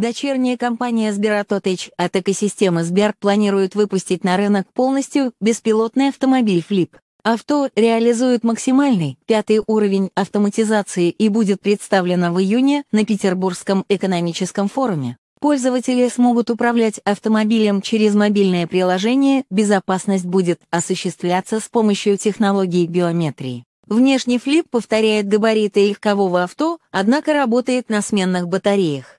Дочерняя компания Сбератотыч от а экосистемы Сбер планирует выпустить на рынок полностью беспилотный автомобиль Флип. Авто реализует максимальный пятый уровень автоматизации и будет представлено в июне на Петербургском экономическом форуме. Пользователи смогут управлять автомобилем через мобильное приложение, безопасность будет осуществляться с помощью технологии биометрии. Внешний флип повторяет габариты легкового авто, однако работает на сменных батареях.